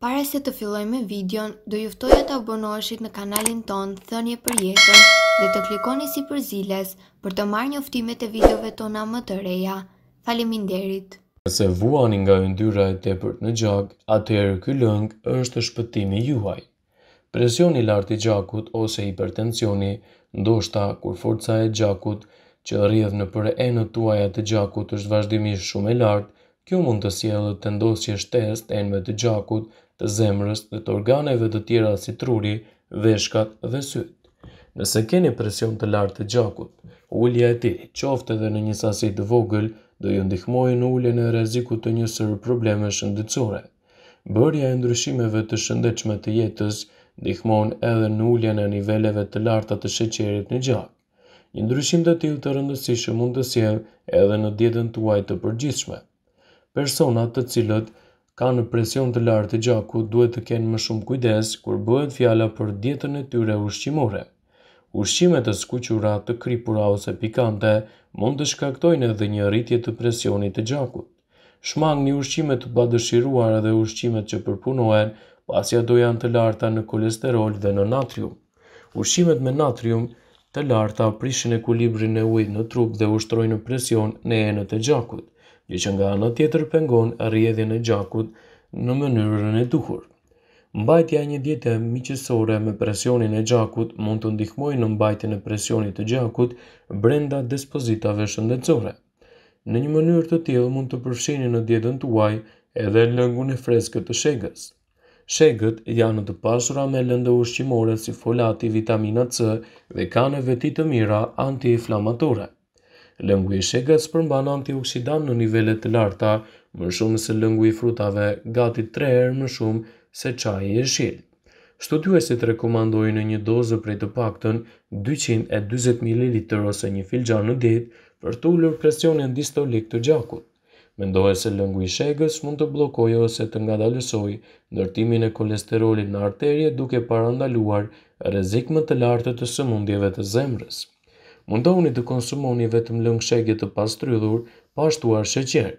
Pare se të filloj me videon, do e të abonoheshit në kanalin ton Thënje për jetën dhe të klikoni si për ziles për të marrë njoftimet e videove tona më të reja. Faleminderit! Nëse vuani nga ndyra e tepërt në gjak, atëherë ky lëng është shpëtimi juaj. Presioni lartë i gjakut ose hipertensioni, ndoshta kur forca e gjakut që rrjedh në përre e në tuaja të gjakut është vazhdimisht shumë e lartë, kjo mund të sjellë tendosje shtesë të enëve të gjakut të zemrës dhe të organeve të tjera si truri, veshkat dhe syt. Nëse keni presion të lartë të gjakut, ullja e ti, qofte dhe në një sasit të vogël, do ju ndihmojë në ulljen e rezikut të një sërë probleme shëndetësore. Bërja e ndryshimeve të shëndechme të jetës ndihmon edhe në ulljen e niveleve të larta të sheqerit në gjak. Një ndryshim të tillë të rëndësishëm mund të sjellë edhe në dietën tuaj të, të përgjithshme. Personat të cilët ka në presion të lartë të gjaku duhet të kenë më shumë kujdes kur bëhet fjala për dietën e tyre ushqimore. Ushqimet e skuqura të kripura ose pikante mund të shkaktojnë edhe një rritje të presionit të gjakut. Shmang një ushqimet të badëshiruar edhe ushqimet që përpunohen, pasi ato janë të larta në kolesterol dhe në natrium. Ushqimet me natrium të larta prishin ekuilibrin e ujit në trup dhe ushtrojnë presion në enët e gjakut gjë që nga anë tjetër pengon rrjedhjen e gjakut në mënyrën e duhur. Mbajtja e një diete miqësore me presionin e gjakut mund të ndihmojë në mbajtjen e presionit të gjakut brenda dispozitave shëndetësore. Në një mënyrë të tillë mund të përfshini në dietën tuaj edhe lëngun e freskët të shegës. Shegët janë të pasura me lëndë ushqimore si folati, vitamina C dhe kanë vetitë të mira antiinflamatore. Lëngu i shegës përmban antioksidan në nivellet të larta, më shumë se lëngu i frutave, gati 3 erë më shumë se qaj e shilë. Studiuesit rekomandojnë në një dozë prej të pakton 220 ml ose një filxhan në ditë për të ulur presionin distolik të gjakut. Mendohet se lëngu i shegës mund të bllokojë ose të ngadalësojë nërtimin e kolesterolit në arterie duke parandaluar rrezik më të lartë të sëmundjeve të zemrës mundohuni të konsumoni vetëm lëngë shegje të pastrydhur, pashtu po arë sheqer.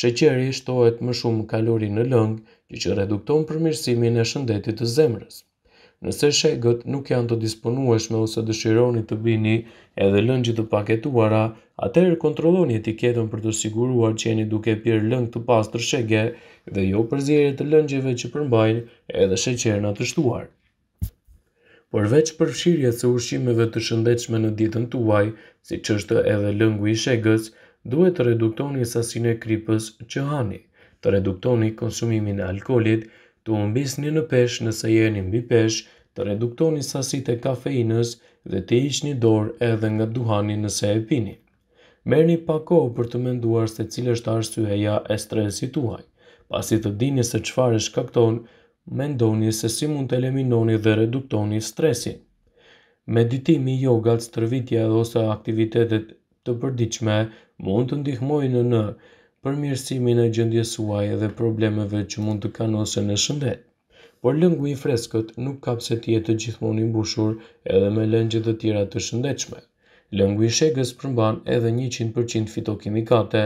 Sheqeri shtohet më shumë kalori në lëngë, që që redukton përmirësimin e shëndetit të zemrës. Nëse shegët nuk janë të disponueshme ose dëshironi të bini edhe lëngjit të paketuara, atëherë kontrolloni etiketën për të siguruar që jeni duke pirë lëng të pastër shege dhe jo përzierje të lëngjeve që përmbajnë edhe sheqer të shtuar përveç përfshirje se ushqimeve të shëndechme në ditën tuaj, si që është edhe lëngu i shegës, duhet të reduktoni sasin e kripës që hani, të reduktoni konsumimin e alkolit, të umbisni në pesh nëse jeni mbi pesh, të reduktoni sasit e kafeinës dhe të ishni dorë edhe nga duhani nëse e pini. Merë një kohë për të menduar se cilë është arsyeja e stresit tuaj, pasi të dini se qëfar shkakton, mendoni se si mund të eliminoni dhe reduktoni stresin. Meditimi, yoga, stërvitja dhe ose aktivitetet të përdiqme mund të ndihmojnë në përmirësimin e gjëndjesuaj suaj dhe problemeve që mund të kanose në shëndet. Por lëngu i freskët nuk kap se ti e të gjithmonë i mbushur edhe me lëngje dhe tjera të shëndechme. Lëngu i shegës përmban edhe 100% fitokimikate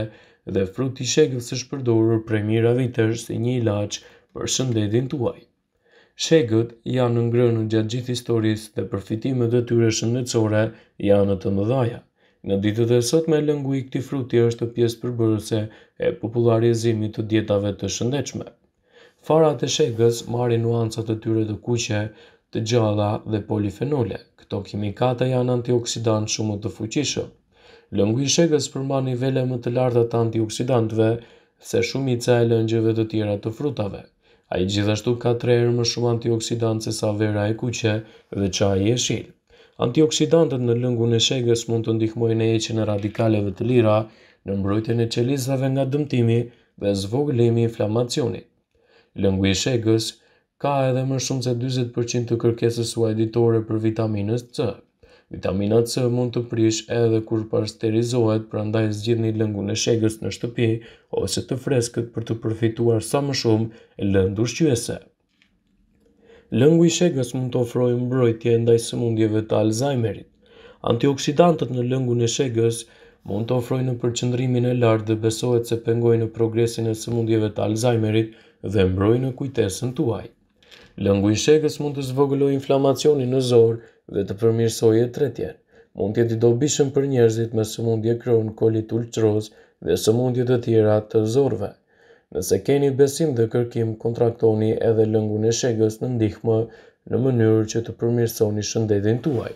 dhe frut i shegës është përdorur prej mira vitër si një ilaqë për shëndetin tuaj. Shekët janë ngrënë gjatë gjithë historis dhe përfitimet e tyre shëndetësore janë të mëdhaja. Në ditët e sot me lëngu i këti fruti është pjesë përbërëse e popularizimit të dietave të shëndetshme. Farat e shegës marri nuancat e tyre të kuqe, të gjalla dhe polifenole. Këto kimikata janë antioksidant shumë të fuqishë. Lëngu i shegës përma nivele më të larta të antioksidantve, se shumica e lëngjeve të tjera të frutave. A i gjithashtu ka tre erë më shumë antioksidantë se sa vera e kuqe dhe qa i eshin. Antioksidantët në lëngun e shegës mund të ndihmojnë e eqin e radikaleve të lira në mbrojtjen e qelizave nga dëmtimi dhe zvoglimi inflamacioni. Lëngu i shegës ka edhe më shumë se 20% të kërkesës suaj ditore për vitaminës C. Vitamina C mund të prish edhe kur pasterizohet, prandaj zgjidhni lëngun e shegës në shtëpi ose të freskët për të përfituar sa më shumë lëndë ushqyese. Lëngu i shegës mund të ofrojë mbrojtje ndaj sëmundjeve të Alzheimerit. Antioksidantët në lëngun e shegës mund të ofrojnë përqëndrimin e lartë dhe besohet se pengojnë progresin e sëmundjeve të Alzheimerit dhe mbrojnë kujtesën tuaj. Lëngu i shegës mund të zvogëlojë inflamacionin në zorë dhe të përmirësoj e tretje. Mund të jetë i dobishëm për njerëzit me sëmundje kronë kolit ulqëroz dhe sëmundje të tjera të zorve. Nëse keni besim dhe kërkim, kontraktoni edhe lëngu në shegës në ndihme në mënyrë që të përmirësoni shëndetin tuaj.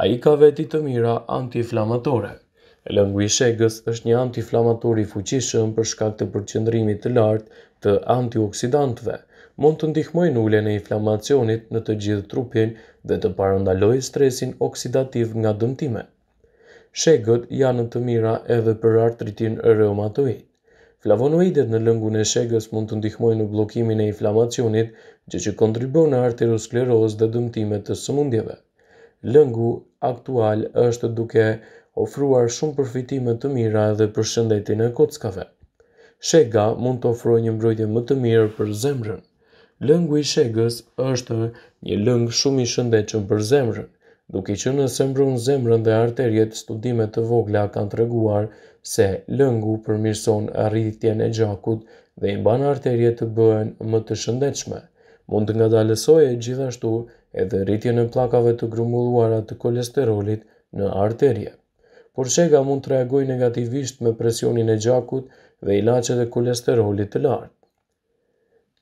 A i ka veti të mira anti Lëngu i shegës është një anti-inflamatori fuqishëm për shkak të përqëndrimit të lartë të antioksidantëve mund të ndihmojnë ulljen e inflamacionit në të gjithë trupin dhe të parandalojë stresin oksidativ nga dëmtime. Shegët janë të mira edhe për artritin reumatoid. Flavonoidet në lëngun e shegës mund të ndihmojnë në bllokimin e inflamacionit, gjë që kontribon në arteriosklerozë dhe dëmtime të sëmundjeve. Lëngu aktual është duke ofruar shumë përfitime të mira edhe për shëndetin e kockave. Shega mund të ofrojë një mbrojtje më të mirë për zemrën. Lëngu i shegës është një lëngë shumë i shëndetshëm për zemrën, duke qenë se nëse mbron zemrën dhe arteriet, studime të vogla kanë treguar se lëngu përmirëson arritjen e gjakut dhe i bën arteriet të bëhen më të shëndetshme. Mund të ngadalësojë gjithashtu edhe rritjen e pllakave të grumbulluara të kolesterolit në arterie. Por shega mund të reagojë negativisht me presionin e gjakut dhe ilaçet e kolesterolit të lartë.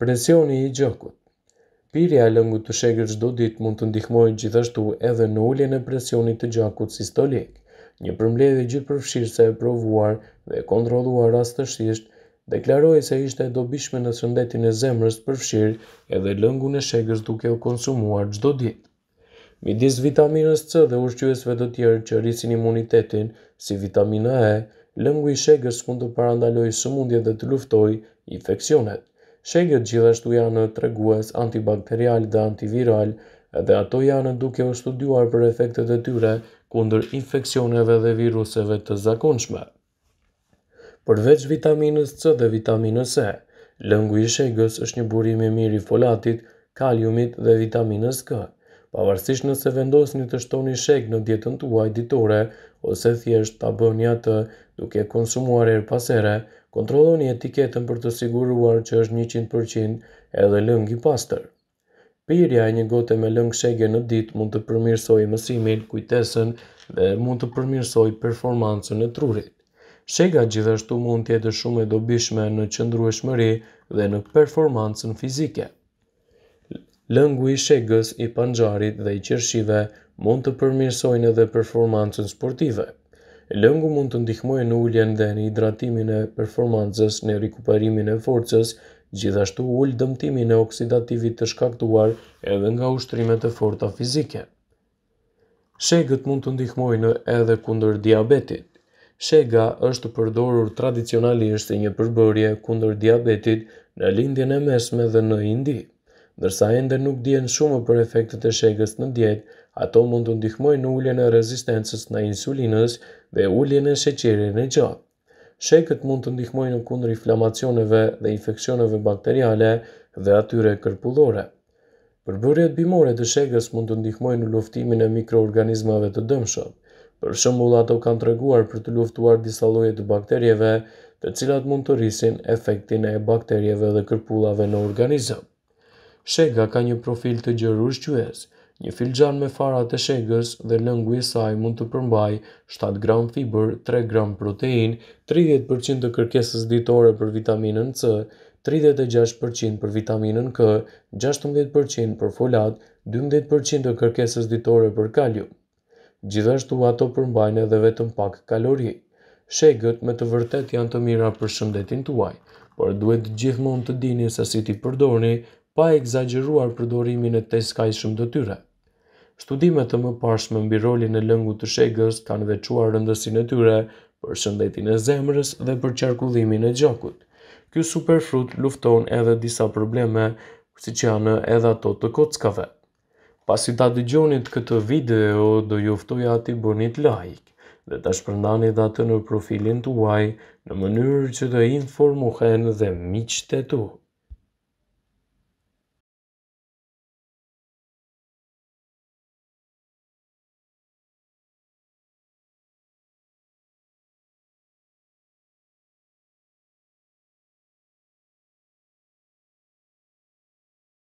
Presioni i gjokut Pirja e lëngut të shekër çdo ditë mund të ndihmojë gjithashtu edhe në uljen e presionit të gjakut sistolik, një përmbledhje se e provuar dhe e kontrolluar rastësisht, deklaroi se ishte e dobishme në shëndetin e zemrës përfshirë edhe lëngun e shekërs duke u konsumuar çdo ditë. Midis vitaminës C dhe ushqyesve të tjerë që rrisin imunitetin, si vitamina E, lëngu i shekërs mund të parandalojë sëmundjet dhe të luftojë infeksionet. Shegët gjithashtu janë tregues antibakterial dhe antiviral, edhe ato janë duke u studiuar për efektet e tyre kundër infeksioneve dhe viruseve të zakonshme. Përveç vitaminës C dhe vitaminës E, lëngu i shegës është një burim i mirë i folatit, kaliumit dhe vitaminës K. Pavarësisht nëse vendosni të shtoni sheg në dietën tuaj ditore, ose thjesht ta bëni atë duke konsumuar erë pasere, kontroloni etiketën për të siguruar që është 100% edhe lëngi pastër. Pirja e një gote me lëngë shege në ditë mund të përmirësoj mësimin, kujtesën dhe mund të përmirësoj performancën e trurit. Shega gjithashtu mund tjetë shumë e dobishme në qëndru e shmëri dhe në performancën fizike. Lëngu i shegës, i panxarit dhe i qërshive mund të përmirsojnë edhe performancën sportive. Lëngu mund të ndihmojë në uljen dhe në hidratimin e performancës, në rikuperimin e forcës, gjithashtu ul dëmtimin e oksidativit të shkaktuar edhe nga ushtrimet e forta fizike. Shegët mund të ndihmojnë edhe kundër diabetit. Shega është përdorur tradicionalisht si një përbërje kundër diabetit në lindjen e mesme dhe në indi. Ndërsa ende nuk dihen shumë për efektet e shegës në dietë, ato mund të ndihmojnë në uljen e rezistencës në insulinës dhe uljen e sheqirin në gjatë. Shekët mund të ndihmojnë në kundër inflamacioneve dhe infeksioneve bakteriale dhe atyre kërpullore. Përbërjet bimore të shekës mund të ndihmojnë në luftimin e mikroorganizmave të dëmshëm. Për shëmbull ato kanë të reguar për të luftuar disa lojet të bakterjeve të cilat mund të rrisin efektin e bakterjeve dhe kërpullave në organizëm. Shega ka një profil të gjërë ushqyës. Një filxhan me fara të shegës dhe lëngu i saj mund të përmbaj 7 gram fiber, 3 gram protein, 30% të kërkesës ditore për vitaminën C, 36% për vitaminën K, 16% për folat, 12% të kërkesës ditore për kalju. Gjithashtu ato përmbajnë edhe vetëm pak kalori. Shegët me të vërtet janë të mira për shëndetin tuaj, por duhet gjithmonë të dini se si ti përdorni, pa exageruar përdorimin e të shumë të tyre. Studimet të më pashme mbi rolin e lëngu të shegës kanë vequar rëndësin e tyre për shëndetin e zemrës dhe për qarkullimin e gjakut. Ky superfrut lufton edhe disa probleme, si që janë edhe ato të kockave. Pasi ta dëgjonit këtë video, do juftoj ati bënit like dhe ta shpërndani dhe atë në profilin të uaj në mënyrë që të informohen dhe miqët e tu.